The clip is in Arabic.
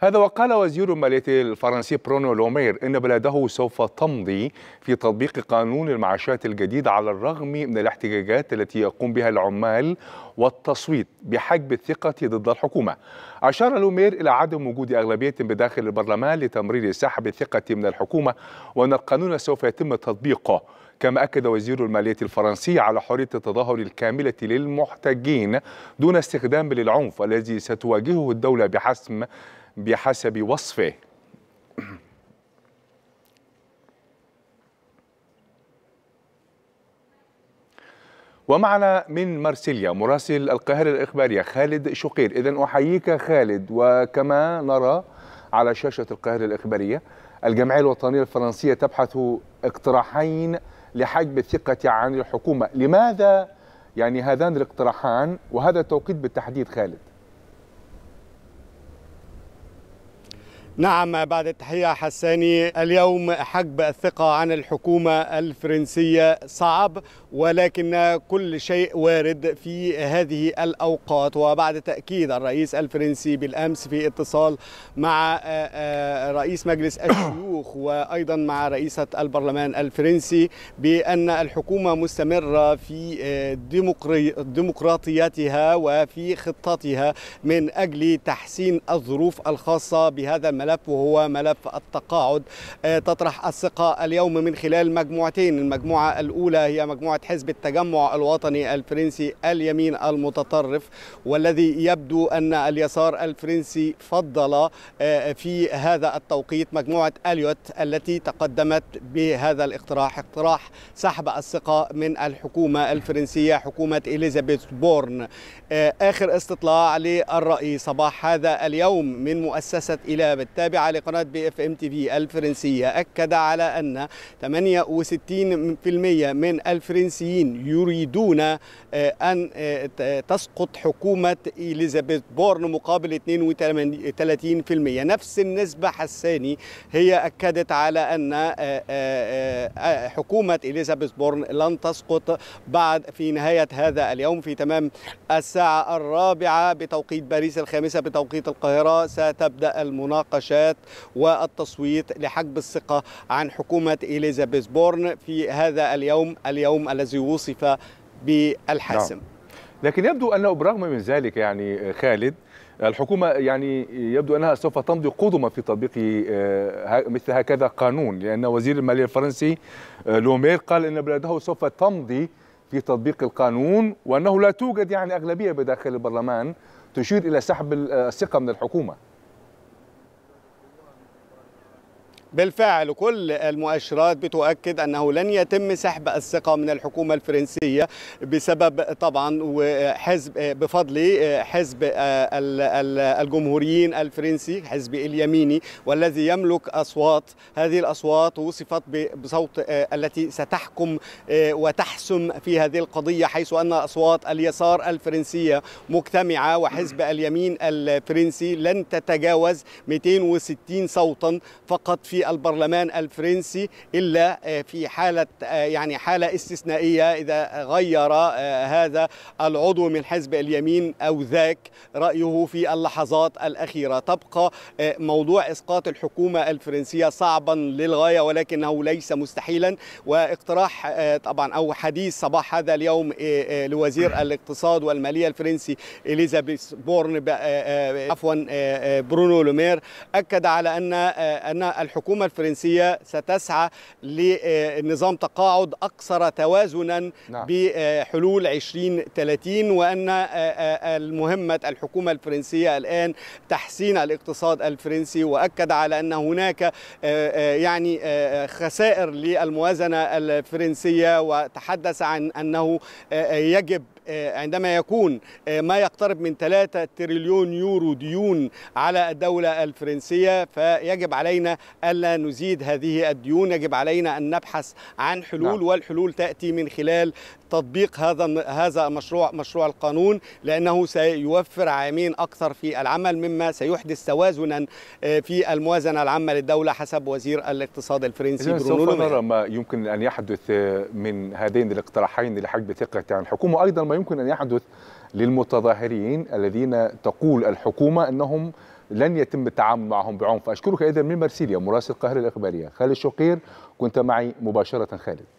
هذا وقال وزير المالية الفرنسي برونو لومير إن بلاده سوف تمضي في تطبيق قانون المعاشات الجديد على الرغم من الاحتجاجات التي يقوم بها العمال والتصويت بحجب الثقة ضد الحكومة أشار لومير إلى عدم وجود أغلبية بداخل البرلمان لتمرير سحب الثقة من الحكومة وأن القانون سوف يتم تطبيقه كما أكد وزير المالية الفرنسي على حرية التظاهر الكاملة للمحتجين دون استخدام للعنف الذي ستواجهه الدولة بحسم بحسب وصفه ومعنا من مرسيليا مراسل القاهرة الإخبارية خالد شقير إذا أحييك خالد وكما نرى على شاشة القاهرة الإخبارية الجمعية الوطنية الفرنسية تبحث اقتراحين لحجب الثقة عن الحكومة لماذا يعني هذان الاقتراحان وهذا التوقيت بالتحديد خالد نعم بعد التحية حساني اليوم حجب الثقة عن الحكومة الفرنسية صعب ولكن كل شيء وارد في هذه الأوقات وبعد تأكيد الرئيس الفرنسي بالأمس في اتصال مع آه، آه، رئيس مجلس الشيوخ وأيضا مع رئيسة البرلمان الفرنسي بأن الحكومة مستمرة في آه، ديمقراطيتها وفي خطتها من أجل تحسين الظروف الخاصة بهذا الملف ملف وهو ملف التقاعد آه، تطرح الثقة اليوم من خلال مجموعتين المجموعة الأولى هي مجموعة حزب التجمع الوطني الفرنسي اليمين المتطرف والذي يبدو أن اليسار الفرنسي فضل آه، في هذا التوقيت مجموعة أليوت التي تقدمت بهذا الاقتراح اقتراح سحب الثقة من الحكومة الفرنسية حكومة إليزابيث بورن آه، آخر استطلاع للرأي صباح هذا اليوم من مؤسسة إلابة التابعة لقناة بي اف ام تي في الفرنسية أكد على أن 68% من الفرنسيين يريدون آه، أن آه، تسقط حكومة إليزابيث بورن مقابل 32% نفس النسبة حساني هي أكدت على أن آه، حكومة إليزابيث بورن لن تسقط بعد في نهاية هذا اليوم في تمام الساعة الرابعة بتوقيت باريس الخامسة بتوقيت القاهرة ستبدأ المناقشة المناقشات والتصويت لحجب الثقة عن حكومة إليزابيث بورن في هذا اليوم اليوم الذي وصف بالحاسم نعم. لكن يبدو أنه بالرغم من ذلك يعني خالد الحكومة يعني يبدو أنها سوف تمضي قدما في تطبيق آه، مثل هكذا قانون لأن وزير المالية الفرنسي آه، لومير قال أن بلاده سوف تمضي في تطبيق القانون وأنه لا توجد يعني أغلبية بداخل البرلمان تشير إلى سحب الثقة من الحكومة بالفعل كل المؤشرات بتؤكد انه لن يتم سحب الثقه من الحكومه الفرنسيه بسبب طبعا وحزب بفضل حزب الجمهوريين الفرنسي حزب اليميني والذي يملك اصوات هذه الاصوات وصفت بصوت التي ستحكم وتحسم في هذه القضيه حيث ان اصوات اليسار الفرنسيه مجتمعه وحزب اليمين الفرنسي لن تتجاوز 260 صوتا فقط في في البرلمان الفرنسي الا آه، في حاله آه، يعني حاله استثنائيه اذا غير آه، هذا العضو من حزب اليمين او ذاك رايه في اللحظات الاخيره تبقى موضوع اسقاط الحكومه الفرنسيه صعبا للغايه ولكنه ليس مستحيلا واقتراح طبعا او حديث صباح هذا اليوم لوزير نعم. الاقتصاد والماليه الفرنسي اليزابيث بورن عفوا برونو لومير اكد على ان ان الحكومه الحكومة الفرنسية ستسعى لنظام تقاعد أكثر توازنا نعم. بحلول 2030 وأن آه، آه، المهمة الحكومة الفرنسية الآن تحسين الاقتصاد الفرنسي وأكد على أن هناك آه، يعني خسائر للموازنة الفرنسية وتحدث عن أنه يجب آه، عندما يكون آه، ما يقترب من 3 تريليون يورو ديون على الدولة الفرنسية فيجب علينا ألا نزيد هذه الديون يجب علينا أن نبحث عن حلول نعم. والحلول تأتي من خلال تطبيق هذا هذا مشروع مشروع القانون لانه سيوفر عامين اكثر في العمل مما سيحدث توازنا آه، في الموازنه العامه للدوله حسب وزير الاقتصاد الفرنسي برونو نرى ما يمكن ان يحدث من هذين الاقتراحين لحجب ثقه الحكومه وايضا ما يمكن أن يحدث للمتظاهرين الذين تقول الحكومة أنهم لن يتم التعامل معهم بعنف أشكرك إذا من مرسيليا مراسل القاهرة الإخبارية خالد شقير كنت معي مباشرة خالد